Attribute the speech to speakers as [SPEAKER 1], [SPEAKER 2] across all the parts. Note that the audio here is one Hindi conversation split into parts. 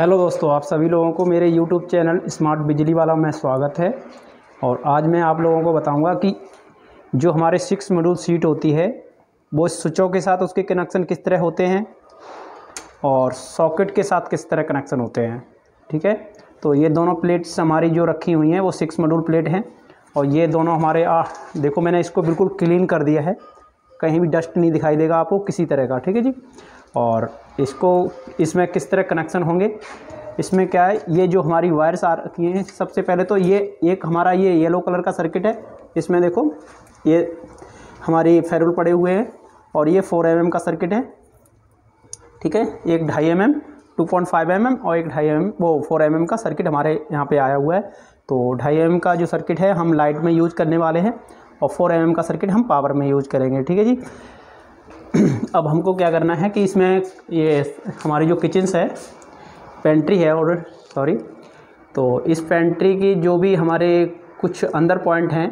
[SPEAKER 1] हेलो दोस्तों आप सभी लोगों को मेरे यूट्यूब चैनल स्मार्ट बिजली वाला में स्वागत है और आज मैं आप लोगों को बताऊंगा कि जो हमारे सिक्स मॉड्यूल सीट होती है वो स्विचों के साथ उसके कनेक्शन किस तरह होते हैं और सॉकेट के साथ किस तरह कनेक्शन होते हैं ठीक है तो ये दोनों प्लेट्स हमारी जो रखी हुई हैं वो सिक्स मॉड्यूल प्लेट हैं और ये दोनों हमारे आ, देखो मैंने इसको बिल्कुल क्लीन कर दिया है कहीं भी डस्ट नहीं दिखाई देगा आपको किसी तरह का ठीक है जी और इसको इसमें किस तरह कनेक्शन होंगे इसमें क्या है ये जो हमारी वायर्स आ रखी हैं सबसे पहले तो ये एक हमारा ये येलो कलर का सर्किट है इसमें देखो ये हमारी फेरुल पड़े हुए हैं और ये फोर एम mm का सर्किट है ठीक है एक ढाई M M two point five M M और एक ढाई एम mm, वो फोर एम mm का सर्किट हमारे यहाँ पे आया हुआ है तो ढाई एम mm का जो सर्किट है हम लाइट में यूज करने वाले हैं और फोर एम का सर्किट हम पावर में यूज करेंगे ठीक है जी अब हमको क्या करना है कि इसमें ये हमारी जो किचन्स है पेंट्री है और सॉरी तो इस पेंट्री की जो भी हमारे कुछ अंदर पॉइंट हैं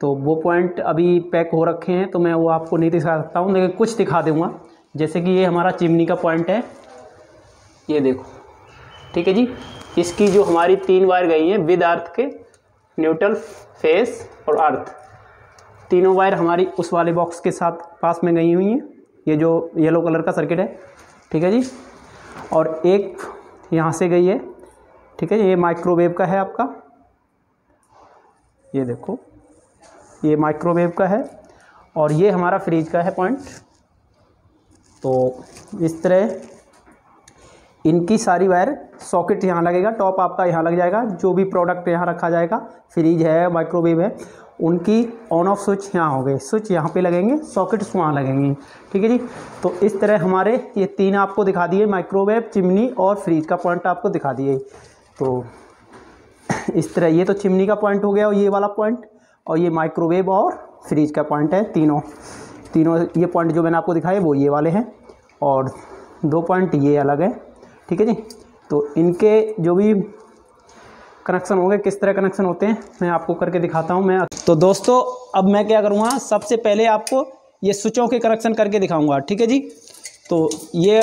[SPEAKER 1] तो वो पॉइंट अभी पैक हो रखे हैं तो मैं वो आपको नहीं दिखा सकता हूँ लेकिन कुछ दिखा दूँगा जैसे कि ये हमारा चिमनी का पॉइंट है ये देखो ठीक है जी इसकी जो हमारी तीन वायर गई हैं विद अर्थ के न्यूट्रल फेस और अर्थ तीनों वायर हमारी उस वाले बॉक्स के साथ पास में गई हुई हैं ये जो येलो कलर का सर्किट है ठीक है जी और एक यहाँ से गई है ठीक है जी ये माइक्रोवेव का है आपका ये देखो ये माइक्रोवेव का है और ये हमारा फ्रिज का है पॉइंट तो इस तरह इनकी सारी वायर सॉकेट यहाँ लगेगा टॉप आपका यहाँ लग जाएगा जो भी प्रोडक्ट यहाँ रखा जाएगा फ्रिज है माइक्रोवेव है उनकी ऑन ऑफ स्विच यहाँ हो गए स्विच यहाँ पे लगेंगे सॉकेट्स वहाँ लगेंगे ठीक है जी तो इस तरह हमारे ये तीन आपको दिखा दिए माइक्रोवेव चिमनी और फ्रिज का पॉइंट आपको दिखा दिए तो इस तरह ये तो चिमनी का पॉइंट हो गया और ये वाला पॉइंट और ये माइक्रोवेव और फ्रिज का पॉइंट है तीनों तीनों ये पॉइंट जो मैंने आपको दिखाए वो ये वाले हैं और दो पॉइंट ये अलग है ठीक है जी तो इनके जो भी कनेक्शन होंगे किस तरह कनेक्शन होते हैं मैं आपको करके दिखाता हूँ मैं तो दोस्तों अब मैं क्या करूँगा सबसे पहले आपको ये स्विचों के कनेक्शन करके दिखाऊँगा ठीक है जी तो ये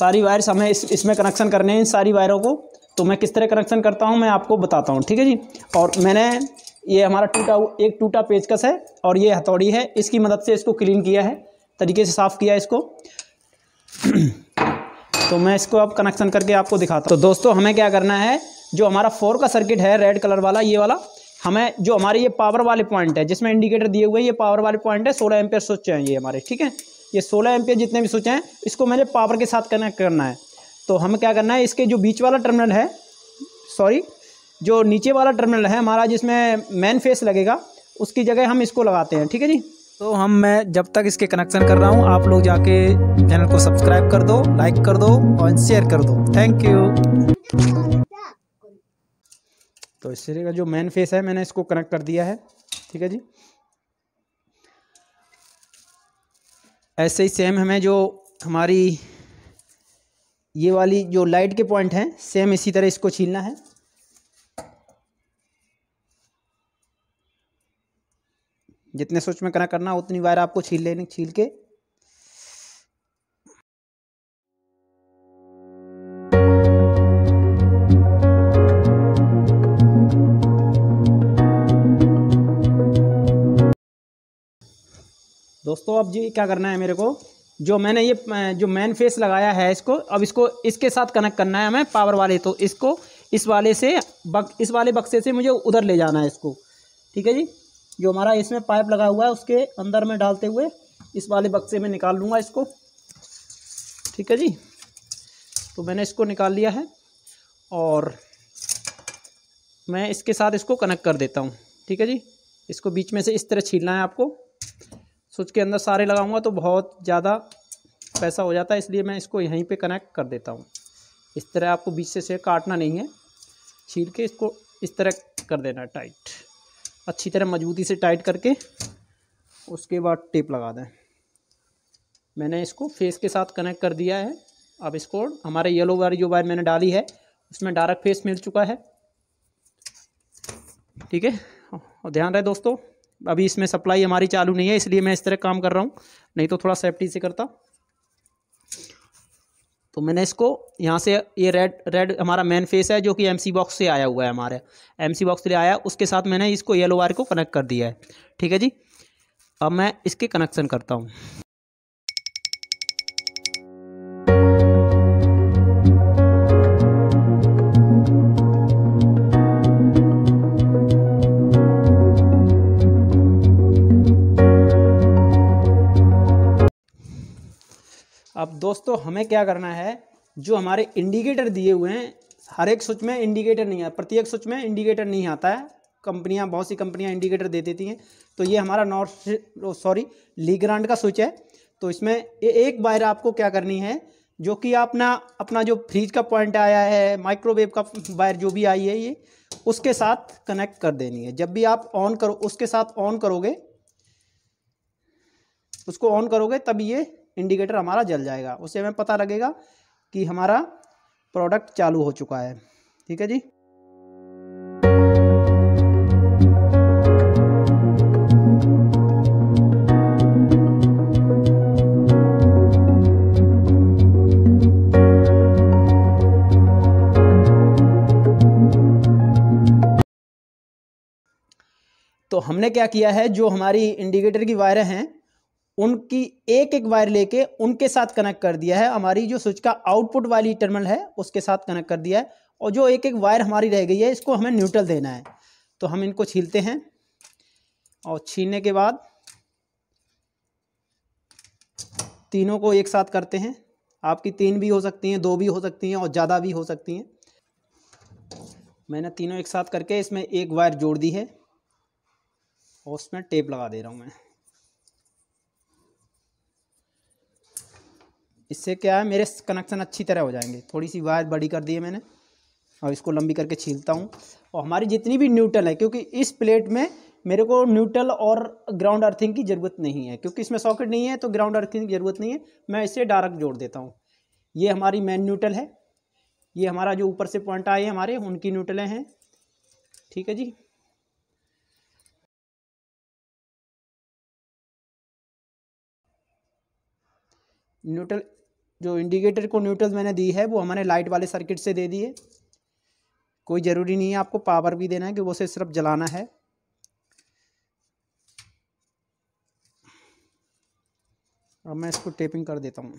[SPEAKER 1] सारी वायर्स हमें इस इसमें कनेक्शन करने हैं इन सारी वायरों को तो मैं किस तरह कनेक्शन करता हूँ मैं आपको बताता हूँ ठीक है जी और मैंने ये हमारा टूटा एक टूटा पेचकस है और ये हथौड़ी है इसकी मदद से इसको क्लीन किया है तरीके से साफ़ किया है इसको तो मैं इसको अब कनेक्शन करके आपको दिखाता हूँ तो दोस्तों हमें क्या करना है जो हमारा फोर का सर्किट है रेड कलर वाला ये वाला हमें जो हमारे ये पावर वाले पॉइंट है जिसमें इंडिकेटर दिए हुए ये पावर वाले पॉइंट है सोलह एम्पियर सोचे हैं ये हमारे ठीक है ये सोलह एम्पियर जितने भी सोचे हैं इसको मैंने पावर के साथ कनेक्ट करना है तो हमें क्या करना है इसके जो बीच वाला टर्मिनल है सॉरी जो नीचे वाला टर्मिनल है हमारा जिसमें मेन फेस लगेगा उसकी जगह हम इसको लगाते हैं ठीक है जी तो हम मैं जब तक इसके कनेक्शन कर रहा हूँ आप लोग जाके चैनल को सब्सक्राइब कर दो लाइक कर दो और शेयर कर दो थैंक यू तो इस का जो मेन फेस है मैंने इसको कनेक्ट कर दिया है ठीक है जी ऐसे ही सेम हमें जो हमारी ये वाली जो लाइट के पॉइंट हैं सेम इसी तरह इसको छीलना है जितने स्विच में कनेक्ट करना उतनी वायर आपको छील लेनी छील के दोस्तों अब जी क्या करना है मेरे को जो मैंने ये जो मैन फेस लगाया है इसको अब इसको इसके साथ कनेक्ट करना है हमें पावर वाले तो इसको इस वाले से बक इस वाले बक्से से मुझे उधर ले जाना है इसको ठीक है जी जो हमारा इसमें पाइप लगा हुआ है उसके अंदर में डालते हुए इस वाले बक्से में निकाल लूँगा इसको ठीक है जी तो मैंने इसको निकाल लिया है और मैं इसके साथ इसको कनेक्ट कर देता हूँ ठीक है जी इसको बीच में से इस तरह छीलना है आपको स्विच के अंदर सारे लगाऊंगा तो बहुत ज़्यादा पैसा हो जाता है इसलिए मैं इसको यहीं पे कनेक्ट कर देता हूँ इस तरह आपको बीच से से काटना नहीं है छील के इसको इस तरह कर देना टाइट अच्छी तरह मजबूती से टाइट करके उसके बाद टेप लगा दें मैंने इसको फेस के साथ कनेक्ट कर दिया है अब इसको हमारे येलो वाली जो वायर मैंने डाली है उसमें डायरेक्ट फेस मिल चुका है ठीक है और ध्यान रहे दोस्तों अभी इसमें सप्लाई हमारी चालू नहीं है इसलिए मैं इस तरह काम कर रहा हूँ नहीं तो थोड़ा सेफ्टी से करता तो मैंने इसको यहाँ से ये रेड रेड हमारा मेन फेस है जो कि एम बॉक्स से आया हुआ है हमारे एम बॉक्स से आया उसके साथ मैंने इसको येलो वायर को कनेक्ट कर दिया है ठीक है जी अब मैं इसके कनेक्शन करता हूँ दोस्तों हमें क्या करना है जो हमारे इंडिकेटर दिए हुए हैं हर एक स्विच में इंडिकेटर नहीं आता प्रत्येक स्विच में इंडिकेटर नहीं आता है कंपनियां बहुत सी कंपनियां इंडिकेटर दे देती हैं तो ये हमारा नॉर्थ सॉरी लीग्रांड का स्विच है तो इसमें ये एक वायर आपको क्या करनी है जो कि अपना अपना जो फ्रिज का पॉइंट आया है माइक्रोवेव का वायर जो भी आई है ये उसके साथ कनेक्ट कर देनी है जब भी आप ऑन करो उसके साथ ऑन करोगे उसको ऑन करोगे तब ये इंडिकेटर हमारा जल जाएगा उससे हमें पता लगेगा कि हमारा प्रोडक्ट चालू हो चुका है ठीक है जी तो हमने क्या किया है जो हमारी इंडिकेटर की वायरें हैं उनकी एक एक वायर लेके उनके साथ कनेक्ट कर दिया है हमारी जो स्विच का आउटपुट वाली टर्मिनल है उसके साथ कनेक्ट कर दिया है और जो एक एक वायर हमारी रह गई है इसको हमें न्यूट्रल देना है तो हम इनको छीलते हैं और छीनने के बाद तीनों को एक साथ करते हैं आपकी तीन भी हो सकती हैं दो भी हो सकती हैं और ज़्यादा भी हो सकती हैं मैंने तीनों एक साथ करके इसमें एक वायर जोड़ दी है और उसमें टेप लगा दे रहा हूँ मैं इससे क्या है मेरे कनेक्शन अच्छी तरह हो जाएंगे थोड़ी सी वायर बड़ी कर दी है मैंने और इसको लंबी करके छीलता हूँ और हमारी जितनी भी न्यूट्रल है क्योंकि इस प्लेट में मेरे को न्यूट्रल और ग्राउंड अर्थिंग की ज़रूरत नहीं है क्योंकि इसमें सॉकेट नहीं है तो ग्राउंड अर्थिंग की ज़रूरत नहीं है मैं इसे डायरेक्ट जोड़ देता हूँ ये हमारी मेन न्यूट्रल है ये हमारा जो ऊपर से पॉइंट आए हमारे उनकी न्यूट्रलें हैं ठीक है जी न्यूट्रल जो इंडिकेटर को न्यूट्रल मैंने दी है वो हमारे लाइट वाले सर्किट से दे दिए कोई ज़रूरी नहीं है आपको पावर भी देना है कि वो से सिर्फ जलाना है अब मैं इसको टेपिंग कर देता हूँ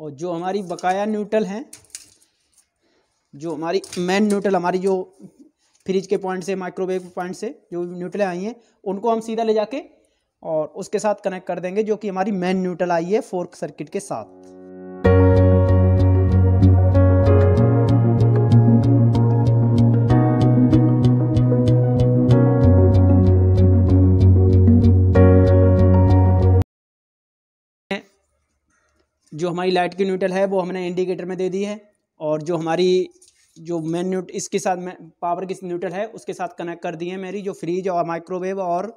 [SPEAKER 1] और जो हमारी बकाया न्यूट्रल हैं जो हमारी मेन न्यूट्रल हमारी जो फ्रिज के पॉइंट से माइक्रोवेव के पॉइंट से जो न्यूट्रल आई हैं उनको हम सीधा ले जाके और उसके साथ कनेक्ट कर देंगे जो कि हमारी मेन न्यूट्रल आई है फोर्क सर्किट के साथ जो हमारी लाइट की न्यूट्रल है वो हमने इंडिकेटर में दे दी है और जो हमारी जो मेन न्यूट इसके साथ पावर की न्यूट्रल है उसके साथ कनेक्ट कर दी है मेरी जो फ्रिज और माइक्रोवेव और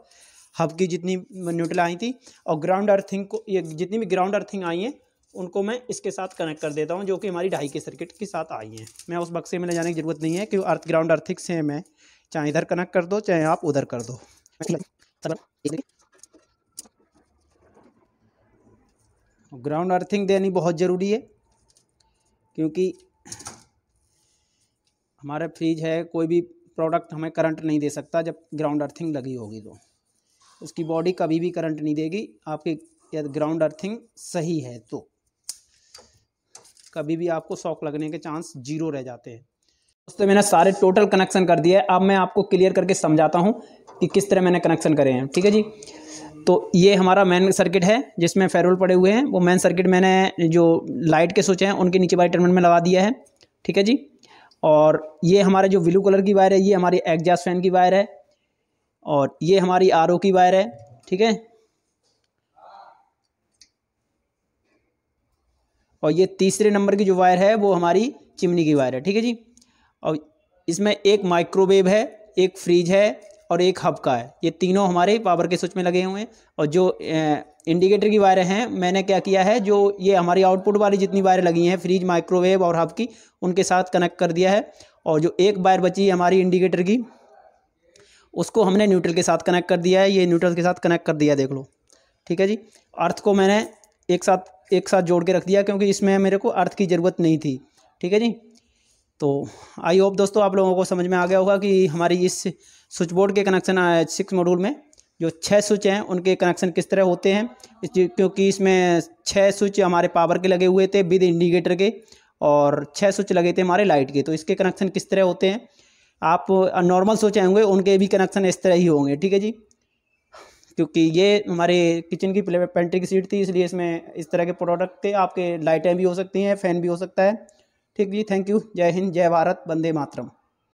[SPEAKER 1] हब की जितनी न्यूट्रल आई थी और ग्राउंड अर्थिंग को ये जितनी भी ग्राउंड अर्थिंग आई हैं उनको मैं इसके साथ कनेक्ट कर देता हूँ जो कि हमारी ढाई के सर्किट के साथ आई हैं मैं उस बक्से में ले जाने की ज़रूरत नहीं है कि अर्थ ग्राउंड अर्थिंग से मैं चाहे इधर कनेक्ट कर दो चाहे आप उधर कर दो ग्राउंड अर्थिंग देनी बहुत ज़रूरी है क्योंकि हमारा फ्रिज है कोई भी प्रोडक्ट हमें करंट नहीं दे सकता जब ग्राउंड अर्थिंग लगी होगी तो उसकी बॉडी कभी भी करंट नहीं देगी आपकी यदि ग्राउंड अर्थिंग सही है तो कभी भी आपको शॉक लगने के चांस जीरो रह जाते हैं दोस्तों मैंने सारे टोटल कनेक्शन कर दिए अब मैं आपको क्लियर करके समझाता हूँ कि किस तरह मैंने कनेक्शन करे हैं ठीक है जी तो ये हमारा मेन सर्किट है जिसमें फेरोल पड़े हुए हैं वो मेन सर्किट मैंने जो लाइट के स्विच हैं उनके नीचे वाले टर्मिनल में लगा दिया है ठीक है जी और ये हमारे जो ब्लू कलर की वायर है ये हमारी एग्जास्ट फैन की वायर है और ये हमारी आर की वायर है ठीक है और ये तीसरे नंबर की जो वायर है वो हमारी चिमनी की वायर है ठीक है जी और इसमें एक माइक्रोवेव है एक फ्रिज है और एक हब का है ये तीनों हमारे पावर के स्विच में लगे हुए हैं और जो इंडिकेटर की वायरें हैं मैंने क्या किया है जो ये हमारी आउटपुट वाली जितनी वायरें लगी हैं फ्रिज माइक्रोवेव और हब की उनके साथ कनेक्ट कर दिया है और जो एक वायर बची है हमारी इंडिकेटर की उसको हमने न्यूट्रल के साथ कनेक्ट कर दिया है ये न्यूट्रल के साथ कनेक्ट कर दिया देख लो ठीक है जी अर्थ को मैंने एक साथ एक साथ जोड़ के रख दिया क्योंकि इसमें मेरे को अर्थ की ज़रूरत नहीं थी ठीक है जी तो आई होप दोस्तों आप लोगों को समझ में आ गया होगा कि हमारी इस स्विच बोर्ड के कनेक्शन सिक्स मॉड्यूल में जो छः स्विच हैं उनके कनेक्शन किस तरह होते हैं क्योंकि इसमें छः स्विच हमारे पावर के लगे हुए थे विद इंडिकेटर के और छः स्विच लगे थे हमारे लाइट के तो इसके कनेक्शन किस तरह होते हैं आप नॉर्मल स्विच होंगे उनके भी कनेक्शन इस तरह ही होंगे ठीक है जी क्योंकि ये हमारे किचन की पेंट्री की सीट थी इसलिए इसमें इस तरह के प्रोडक्ट थे आपके लाइटें भी हो सकती हैं फ़ैन भी हो सकता है ठीक जी थैंक यू जय हिंद जय भारत वंदे मातरम